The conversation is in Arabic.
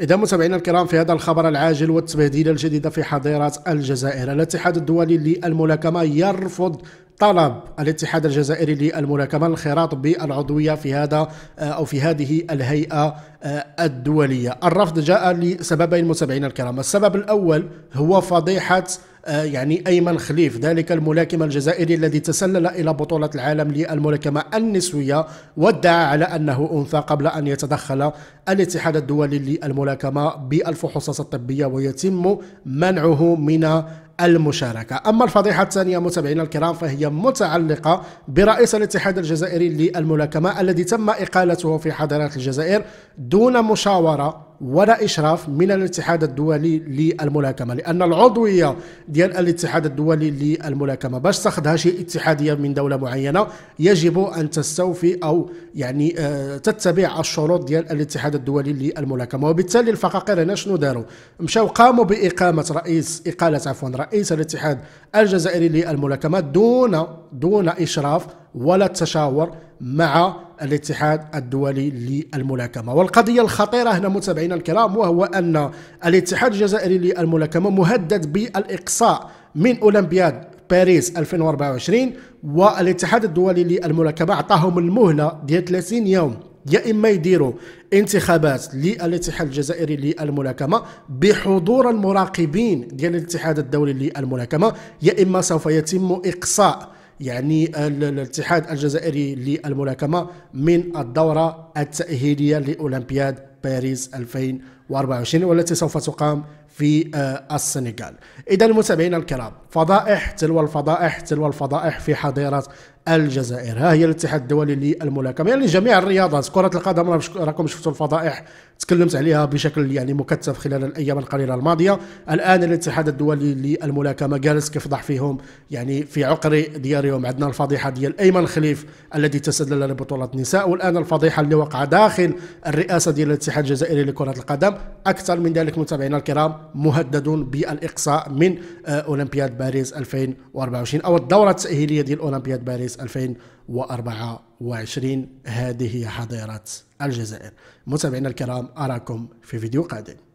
إذا متابعينا الكرام في هذا الخبر العاجل والتبهدله الجديدة في حظيرة الجزائر، الاتحاد الدولي للملاكمة يرفض طلب الاتحاد الجزائري للملاكمة الانخراط بالعضوية في هذا آه، أو في هذه الهيئة آه، الدولية، الرفض جاء لسببين متابعينا الكرام، السبب الأول هو فضيحة آه، يعني أيمن خليف ذلك الملاكم الجزائري الذي تسلل إلى بطولة العالم للملاكمة النسوية وادعى على أنه أنثى قبل أن يتدخل الاتحاد الدولي للملاكمة بالفحوصات الطبية ويتم منعه من المشاركة أما الفضيحة الثانية متابعينا الكرام فهي متعلقة برئيس الاتحاد الجزائري للملاكمة الذي تم إقالته في حضارات الجزائر دون مشاورة ولا إشراف من الاتحاد الدولي للملاكمة لأن العضوية ديال الاتحاد الدولي للملاكمة باش تاخذها شي اتحادية من دولة معينة يجب أن تستوفي أو يعني آه تتبع الشروط ديال الاتحاد الدولي للملاكمة وبالتالي الفقاقير هنا شنو داروا مشاو قاموا بإقامة رئيس إقالة عفوا رئيس الاتحاد الجزائري للملاكمة دون دون إشراف ولا تشاور مع الاتحاد الدولي للملاكمة والقضية الخطيرة هنا متابعينا الكرام وهو أن الاتحاد الجزائري للملاكمة مهدد بالإقصاء من أولمبياد باريس 2024 والاتحاد الدولي للملاكمة أعطاهم المهلة ديال 30 يوم يا اما يديروا انتخابات للاتحاد الجزائري للملاكمه بحضور المراقبين ديال الاتحاد الدولي للملاكمه يا اما سوف يتم اقصاء يعني الاتحاد الجزائري للملاكمه من الدوره التاهيليه لاولمبياد باريس 2024 والتي سوف تقام في آه، السنغال اذا متابعينا الكرام فضائح تلو الفضائح تلو الفضائح في حظيره الجزائر ها هي الاتحاد الدولي للملاكمه يعني جميع الرياضات كره القدم راكم شفتوا الفضائح تكلمت عليها بشكل يعني مكثف خلال الايام القليله الماضيه الان الاتحاد الدولي للملاكمه جالس كيفضح فيهم يعني في عقر ديارهم عندنا الفضيحه ديال ايمن خليف الذي تسلل لبطوله النساء والان الفضيحه اللي وقع داخل الرئاسه ديال الاتحاد الجزائري لكره القدم اكثر من ذلك متابعينا الكرام مهددون بالاقصاء من آه، اولمبياد باريس 2024 او الدوره التاهيليه ديال اولمبياد باريس باريس 2024 هذه هي حظيرة الجزائر متابعينا الكرام أراكم في فيديو قادم